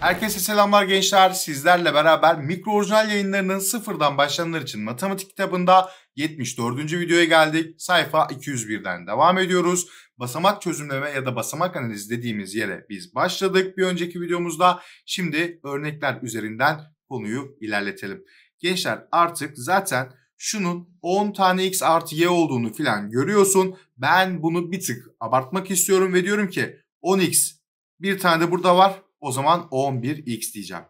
Herkese selamlar gençler. Sizlerle beraber mikro orijinal yayınlarının sıfırdan başlayanlar için matematik kitabında 74. videoya geldik. Sayfa 201'den devam ediyoruz. Basamak çözümleme ya da basamak analizi dediğimiz yere biz başladık bir önceki videomuzda. Şimdi örnekler üzerinden konuyu ilerletelim. Gençler artık zaten şunun 10 tane x artı y olduğunu filan görüyorsun. Ben bunu bir tık abartmak istiyorum ve diyorum ki 10x bir tane de burada var o zaman 11x diyeceğim.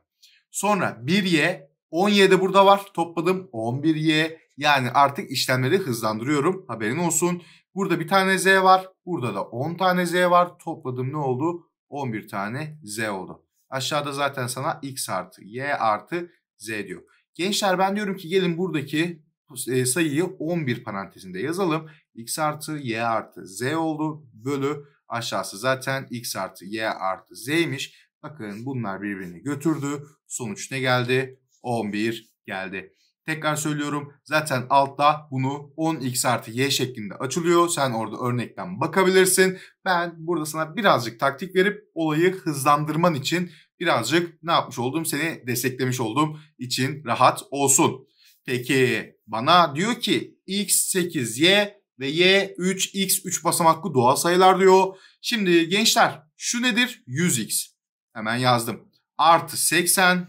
Sonra 1y 17 burada var topladım 11y yani artık işlemleri hızlandırıyorum haberin olsun. Burada bir tane z var burada da 10 tane z var topladım ne oldu 11 tane z oldu. Aşağıda zaten sana x artı y artı z diyor. Gençler ben diyorum ki gelin buradaki e, sayıyı 11 parantezinde yazalım. x artı y artı z oldu bölü aşağısı zaten x artı y artı z'ymiş. Bakın bunlar birbirini götürdü. Sonuç ne geldi? 11 geldi. Tekrar söylüyorum zaten altta bunu 10x artı y şeklinde açılıyor. Sen orada örnekten bakabilirsin. Ben burada sana birazcık taktik verip olayı hızlandırman için birazcık ne yapmış oldum? Seni desteklemiş olduğum için rahat olsun. Peki bana diyor ki x 8y ve y 3 x 3 basamaklı doğal sayılar diyor. Şimdi gençler şu nedir? 100x. Hemen yazdım. Artı 80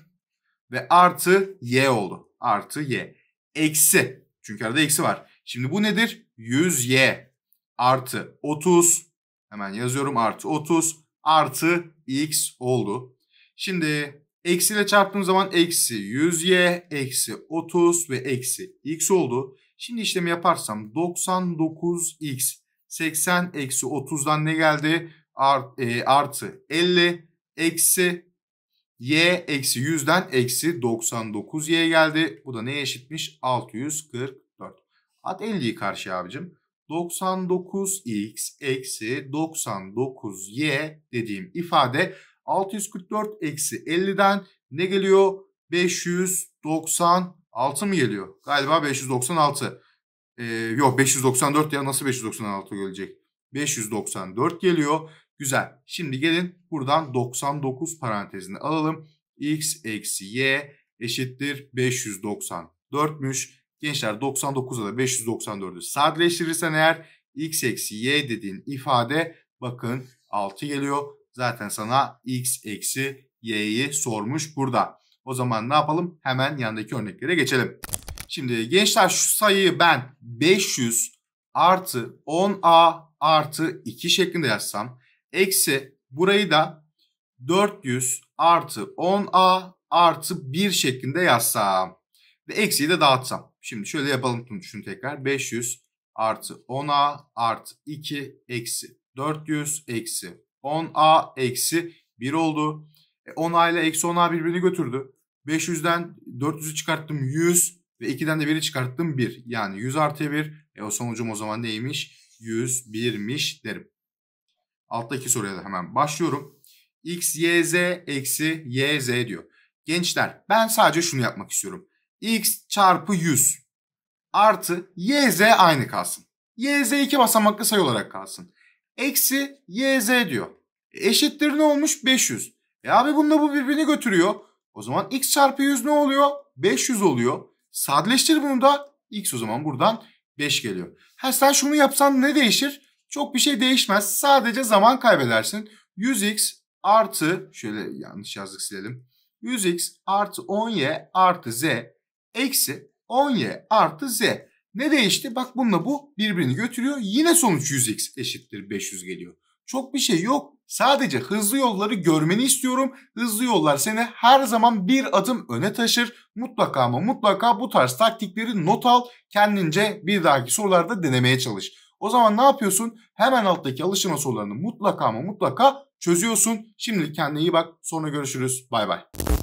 ve artı y oldu. Artı y. Eksi. Çünkü arada eksi var. Şimdi bu nedir? 100y artı 30. Hemen yazıyorum artı 30 artı x oldu. Şimdi eksiyle çarptığım zaman eksi 100y eksi 30 ve eksi x oldu. Şimdi işlemi yaparsam 99x 80 eksi 30'dan ne geldi? Art, e, artı 50 eksi y eksi 100'den eksi 99y geldi. Bu da neye eşitmiş? 644. At 50'yi karşıya abicim. 99x eksi 99y dediğim ifade 644 eksi 50'den ne geliyor? 596 mı geliyor? Galiba 596. Ee, yok 594 ya nasıl 596 gelecek? 594 geliyor. Güzel. Şimdi gelin buradan 99 parantezini alalım. x eksi y eşittir 594'müş. Gençler 99'a da 594'ü sadeleştirirsen eğer x eksi y dediğin ifade bakın 6 geliyor. Zaten sana x eksi y'yi sormuş burada. O zaman ne yapalım? Hemen yandaki örneklere geçelim. Şimdi gençler şu sayıyı ben 500 artı 10a artı 2 şeklinde yazsam eksi burayı da 400 artı 10a artı 1 şeklinde yazsam ve eksiyi de dağıtsam. Şimdi şöyle yapalım şunu tekrar 500 artı 10a artı 2 eksi 400 eksi 10a eksi 1 oldu. 10a e, ile eksi 10a birbirini götürdü. 500'den 400'ü çıkarttım 100 ve 2'den de 1'i çıkarttım 1. Yani 100 artı 1. E o sonucum o zaman neymiş? 101'miş derim. Alttaki soruya da hemen başlıyorum. X, Y, Z eksi Y, Z diyor. Gençler ben sadece şunu yapmak istiyorum. X çarpı 100 artı Y, Z aynı kalsın. Y, Z iki basamaklı sayı olarak kalsın. Eksi Y, Z diyor. E, eşittir ne olmuş? 500. E abi bununla bu birbirini götürüyor. O zaman X çarpı 100 ne oluyor? 500 oluyor. Sadeleştir bunu da X o zaman buradan 5 geliyor. Ha sen şunu yapsan ne değişir? Çok bir şey değişmez. Sadece zaman kaybedersin. 100x artı şöyle yanlış yazdık silelim. 100x artı 10y artı z eksi 10y artı z. Ne değişti? Bak bununla bu birbirini götürüyor. Yine sonuç 100x eşittir 500 geliyor. Çok bir şey yok. Sadece hızlı yolları görmeni istiyorum. Hızlı yollar seni her zaman bir adım öne taşır. Mutlaka ama mutlaka bu tarz taktikleri not al. Kendince bir dahaki sorularda denemeye çalış. O zaman ne yapıyorsun? Hemen alttaki alışma sorularını mutlaka ama mutlaka çözüyorsun. Şimdi kendine iyi bak. Sonra görüşürüz. Bay bay.